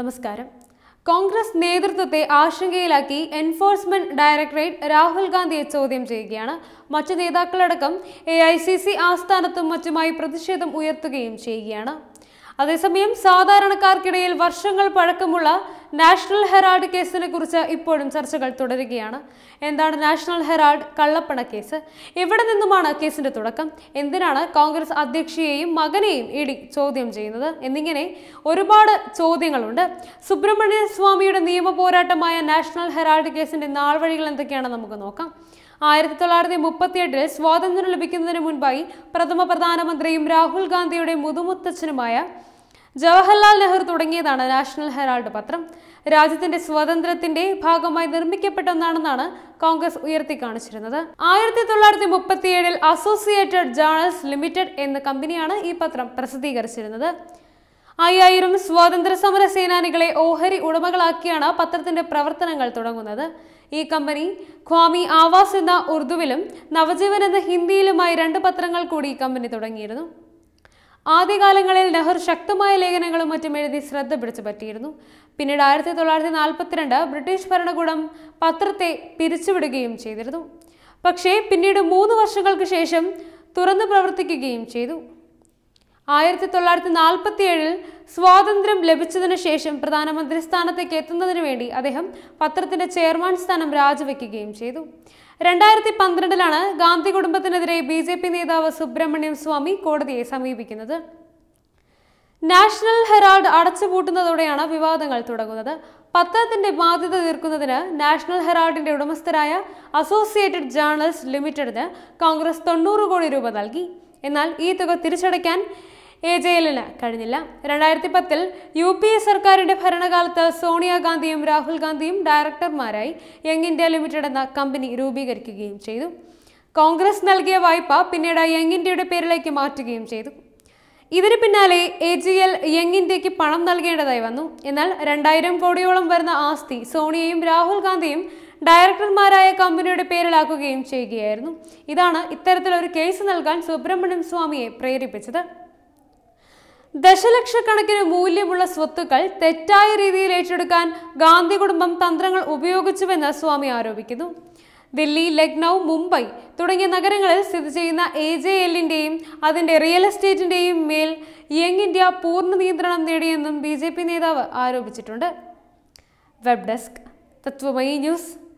നമസ്കാരം കോൺഗ്രസ് നേതൃത്വത്തെ ആശങ്കയിലാക്കി enforcement directorate Rahul ഗാന്ധിയെ ചോദ്യം ചെയ്യുകയാണ് മറ്റു നേതാക്കളടക്കം എ ഐ സി സി ആസ്ഥാനത്തും മറ്റുമായി പ്രതിഷേധം ഉയർത്തുകയും ചെയ്യുകയാണ് അതേസമയം സാധാരണക്കാർക്കിടയിൽ വർഷങ്ങൾ പഴക്കമുള്ള നാഷണൽ ഹെറാൾഡ് കേസിനെ കുറിച്ച് ഇപ്പോഴും ചർച്ചകൾ തുടരുകയാണ് എന്താണ് നാഷണൽ ഹെറാൾഡ് കള്ളപ്പണ കേസ് എവിടെ നിന്നുമാണ് കേസിന്റെ തുടക്കം എന്തിനാണ് കോൺഗ്രസ് അധ്യക്ഷയെയും മകനെയും ഇടി ചോദ്യം ചെയ്യുന്നത് എന്നിങ്ങനെ ഒരുപാട് ചോദ്യങ്ങളുണ്ട് സുബ്രഹ്മണ്യ സ്വാമിയുടെ നിയമ പോരാട്ടമായ നാഷണൽ ഹെറാൾഡ് കേസിന്റെ നാൾവഴികൾ എന്തൊക്കെയാണെന്ന് നമുക്ക് നോക്കാം ആയിരത്തി തൊള്ളായിരത്തി എട്ടിൽ സ്വാതന്ത്ര്യം ലഭിക്കുന്നതിന് മുൻപായി പ്രഥമ പ്രധാനമന്ത്രിയും രാഹുൽ ഗാന്ധിയുടെ മുതുമുത്തച്ഛനുമായ ജവഹർലാൽ നെഹ്റു തുടങ്ങിയതാണ് നാഷണൽ ഹെറാൾഡ് പത്രം രാജ്യത്തിന്റെ സ്വാതന്ത്ര്യത്തിന്റെ ഭാഗമായി നിർമ്മിക്കപ്പെട്ട ഒന്നാണെന്നാണ് കോൺഗ്രസ് ഉയർത്തി കാണിച്ചിരുന്നത് ആയിരത്തി തൊള്ളായിരത്തി മുപ്പത്തിയേഴിൽ അസോസിയേറ്റഡ് ജേണൽസ് ലിമിറ്റഡ് എന്ന കമ്പനിയാണ് ഈ പത്രം പ്രസിദ്ധീകരിച്ചിരുന്നത് അയ്യായിരം സ്വാതന്ത്ര്യ സമര സേനാനികളെ ഓഹരി ഉടമകളാക്കിയാണ് പത്രത്തിന്റെ പ്രവർത്തനങ്ങൾ തുടങ്ങുന്നത് ഈ കമ്പനി ഖ്വാമി ആവാസ് എന്ന ഉറുദുവിലും നവജീവൻ എന്ന ഹിന്ദിയിലുമായി രണ്ട് പത്രങ്ങൾ കൂടി ഈ കമ്പനി തുടങ്ങിയിരുന്നു ആദ്യകാലങ്ങളിൽ നെഹ്റു ശക്തമായ ലേഖനങ്ങളും മറ്റും എഴുതി ശ്രദ്ധ പിടിച്ചു പറ്റിയിരുന്നു പിന്നീട് ആയിരത്തി തൊള്ളായിരത്തി നാൽപ്പത്തിരണ്ട് ബ്രിട്ടീഷ് ഭരണകൂടം പത്രത്തെ പിരിച്ചുവിടുകയും ചെയ്തിരുന്നു പക്ഷേ പിന്നീട് മൂന്ന് വർഷങ്ങൾക്ക് ശേഷം തുറന്നു പ്രവർത്തിക്കുകയും ചെയ്തു ആയിരത്തി തൊള്ളായിരത്തി നാൽപ്പത്തിയേഴിൽ സ്വാതന്ത്ര്യം ലഭിച്ചതിനു ശേഷം പ്രധാനമന്ത്രി സ്ഥാനത്തേക്ക് എത്തുന്നതിനു വേണ്ടി അദ്ദേഹം പത്രത്തിന്റെ ചെയർമാൻ സ്ഥാനം രാജിവെക്കുകയും ചെയ്തു രണ്ടായിരത്തി പന്ത്രണ്ടിലാണ് ഗാന്ധി കുടുംബത്തിനെതിരെ ബി ജെ പി നേതാവ് സുബ്രഹ്മണ്യം സ്വാമി കോടതിയെ സമീപിക്കുന്നത് നാഷണൽ ഹെറാൾഡ് അടച്ചുപൂട്ടുന്നതോടെയാണ് വിവാദങ്ങൾ തുടങ്ങുന്നത് പത്രത്തിന്റെ ബാധ്യത തീർക്കുന്നതിന് നാഷണൽ ഹെറാൾഡിന്റെ ഉടമസ്ഥരായ അസോസിയേറ്റഡ് ജേണൽസ് ലിമിറ്റഡിന് കോൺഗ്രസ് തൊണ്ണൂറ് കോടി രൂപ നൽകി എന്നാൽ ഈ തുക തിരിച്ചടയ്ക്കാൻ എ ജയലളിന് കഴിഞ്ഞില്ല രണ്ടായിരത്തി പത്തിൽ യു പി എ സർക്കാരിൻ്റെ ഭരണകാലത്ത് സോണിയാഗാന്ധിയും രാഹുൽ ഗാന്ധിയും ഡയറക്ടർമാരായി യങ് ഇന്ത്യ ലിമിറ്റഡ് എന്ന കമ്പനി രൂപീകരിക്കുകയും ചെയ്തു കോൺഗ്രസ് നൽകിയ വായ്പ പിന്നീട് യങ് ഇന്ത്യയുടെ പേരിലേക്ക് മാറ്റുകയും ചെയ്തു ഇതിന് പിന്നാലെ എ ജി എൽ യങ് ഇന്ത്യക്ക് പണം നൽകേണ്ടതായി വന്നു എന്നാൽ രണ്ടായിരം കോടിയോളം വരുന്ന ആസ്തി സോണിയയും രാഹുൽ ഗാന്ധിയും ഡയറക്ടർമാരായ കമ്പനിയുടെ പേരിലാക്കുകയും ചെയ്യുകയായിരുന്നു ഇതാണ് ഇത്തരത്തിലൊരു കേസ് നൽകാൻ സുബ്രഹ്മണ്യം സ്വാമിയെ പ്രേരിപ്പിച്ചത് ദശലക്ഷക്കണക്കിന് മൂല്യമുള്ള സ്വത്തുക്കൾ തെറ്റായ രീതിയിൽ ഏറ്റെടുക്കാൻ ഗാന്ധി കുടുംബം തന്ത്രങ്ങൾ ഉപയോഗിച്ചുവെന്ന് സ്വാമി ആരോപിക്കുന്നു ദില്ലി ലക്നൗ മുംബൈ തുടങ്ങിയ നഗരങ്ങളിൽ സ്ഥിതി ചെയ്യുന്ന എ ജെ എല്ലിൻ്റെയും അതിൻ്റെ റിയൽ എസ്റ്റേറ്റിൻ്റെയും മേൽ യങ് ഇന്ത്യ പൂർണ്ണ നിയന്ത്രണം നേടിയെന്നും ബി നേതാവ് ആരോപിച്ചിട്ടുണ്ട് വെബ് ഡെസ്ക് തത്വമയി ന്യൂസ്